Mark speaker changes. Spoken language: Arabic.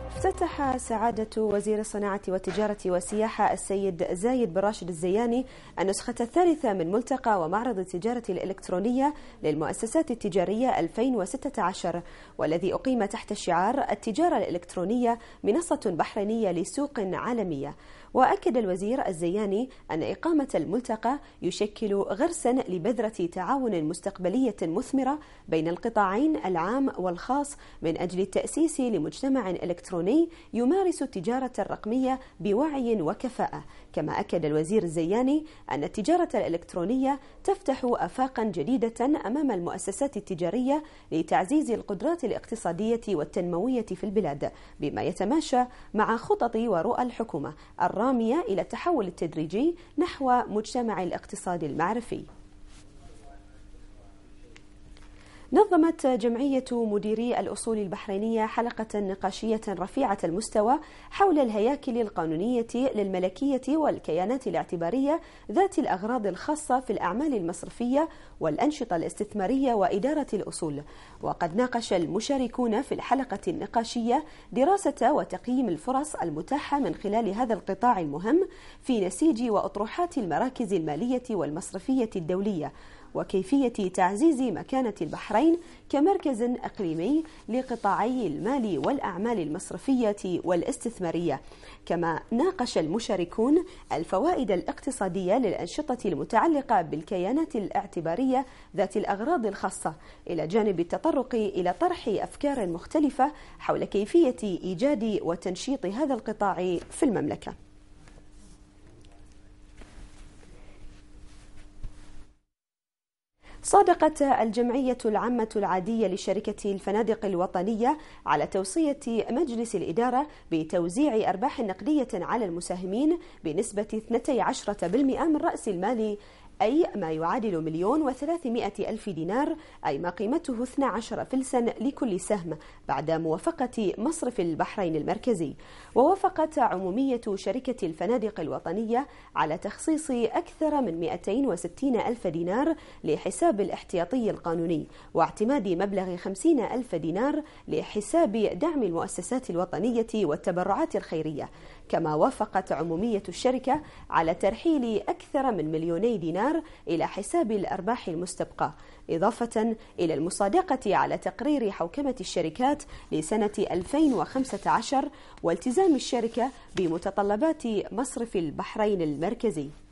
Speaker 1: افتتح سعادة وزير الصناعة والتجارة والسياحة السيد زايد بن راشد الزياني النسخة الثالثة من ملتقى ومعرض التجارة الإلكترونية للمؤسسات التجارية 2016 والذي أقيم تحت شعار التجارة الإلكترونية منصة بحرينية لسوق عالمية وأكد الوزير الزياني أن إقامة الملتقى يشكل غرسا لبذرة تعاون مستقبلية مثمرة بين القطاعين العام والخاص من أجل التأسيس لمجتمع إلكتروني الإلكتروني يمارس التجارة الرقمية بوعي وكفاءة كما أكد الوزير الزياني أن التجارة الإلكترونية تفتح آفاقا جديدة أمام المؤسسات التجارية لتعزيز القدرات الاقتصادية والتنموية في البلاد بما يتماشى مع خطط ورؤى الحكومة الرامية إلى التحول التدريجي نحو مجتمع الاقتصاد المعرفي نظمت جمعية مديري الأصول البحرينية حلقة نقاشية رفيعة المستوى حول الهياكل القانونية للملكية والكيانات الاعتبارية ذات الأغراض الخاصة في الأعمال المصرفية والأنشطة الاستثمارية وإدارة الأصول وقد ناقش المشاركون في الحلقة النقاشية دراسة وتقييم الفرص المتاحة من خلال هذا القطاع المهم في نسيج وأطروحات المراكز المالية والمصرفية الدولية وكيفية تعزيز مكانة البحرين كمركز أقليمي لقطاعي المال والأعمال المصرفية والاستثمارية كما ناقش المشاركون الفوائد الاقتصادية للأنشطة المتعلقة بالكيانات الاعتبارية ذات الأغراض الخاصة إلى جانب التطرق إلى طرح أفكار مختلفة حول كيفية إيجاد وتنشيط هذا القطاع في المملكة صادقت الجمعية العامة العادية لشركة الفنادق الوطنية على توصية مجلس الإدارة بتوزيع أرباح نقدية على المساهمين بنسبة 12% من رأس المال أي ما يعادل مليون وثلاثمائة ألف دينار أي ما قيمته 12 فلسا لكل سهم بعد موافقة مصرف البحرين المركزي ووافقت عمومية شركة الفنادق الوطنية على تخصيص أكثر من 260 ألف دينار لحساب الاحتياطي القانوني واعتماد مبلغ 50 ألف دينار لحساب دعم المؤسسات الوطنية والتبرعات الخيرية كما وافقت عمومية الشركة على ترحيل أكثر من مليوني دينار دولار إلى حساب الأرباح المستبقى إضافة إلى المصادقة على تقرير حوكمة الشركات لسنة 2015 والتزام الشركة بمتطلبات مصرف البحرين المركزي